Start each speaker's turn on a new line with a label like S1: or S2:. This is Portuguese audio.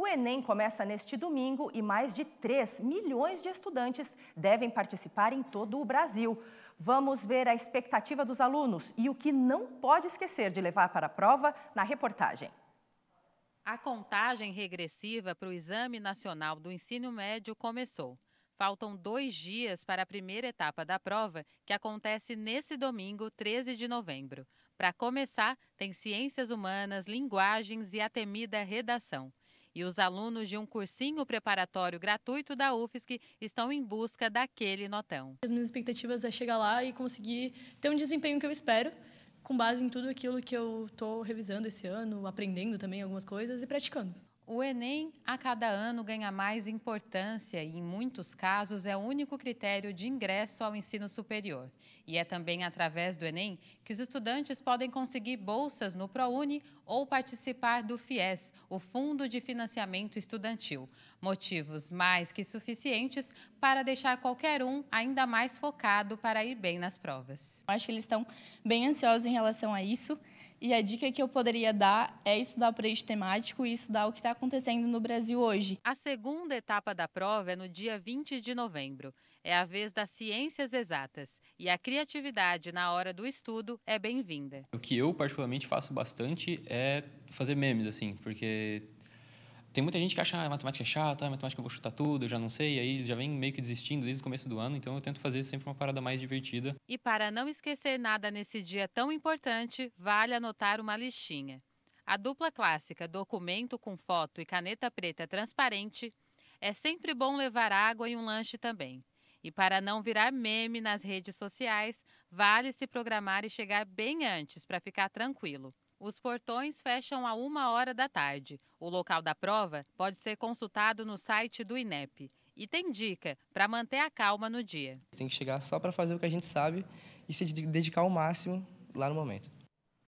S1: O Enem começa neste domingo e mais de 3 milhões de estudantes devem participar em todo o Brasil. Vamos ver a expectativa dos alunos e o que não pode esquecer de levar para a prova na reportagem. A contagem regressiva para o Exame Nacional do Ensino Médio começou. Faltam dois dias para a primeira etapa da prova, que acontece nesse domingo, 13 de novembro. Para começar, tem ciências humanas, linguagens e a temida redação. E os alunos de um cursinho preparatório gratuito da UFSC estão em busca daquele notão.
S2: As minhas expectativas é chegar lá e conseguir ter um desempenho que eu espero, com base em tudo aquilo que eu estou revisando esse ano, aprendendo também algumas coisas e praticando.
S1: O Enem, a cada ano, ganha mais importância e, em muitos casos, é o único critério de ingresso ao ensino superior. E é também através do Enem que os estudantes podem conseguir bolsas no ProUni ou participar do FIES, o Fundo de Financiamento Estudantil. Motivos mais que suficientes para deixar qualquer um ainda mais focado para ir bem nas provas. Acho que eles estão bem ansiosos em
S2: relação a isso. E a dica que eu poderia dar é estudar o preço temático e estudar o que está acontecendo no Brasil hoje.
S1: A segunda etapa da prova é no dia 20 de novembro. É a vez das ciências exatas e a criatividade na hora do estudo é bem-vinda.
S2: O que eu particularmente faço bastante é fazer memes assim, porque tem muita gente que acha ah, matemática é chata, ah, matemática eu vou chutar tudo, eu já não sei, e aí já vem meio que desistindo desde o começo do ano, então eu tento fazer sempre uma parada mais divertida.
S1: E para não esquecer nada nesse dia tão importante, vale anotar uma listinha. A dupla clássica documento com foto e caneta preta transparente é sempre bom levar água e um lanche também. E para não virar meme nas redes sociais, vale se programar e chegar bem antes para ficar tranquilo. Os portões fecham a uma hora da tarde. O local da prova pode ser consultado no site do INEP. E tem dica para manter a calma no dia.
S2: Tem que chegar só para fazer o que a gente sabe e se dedicar ao máximo lá no
S1: momento.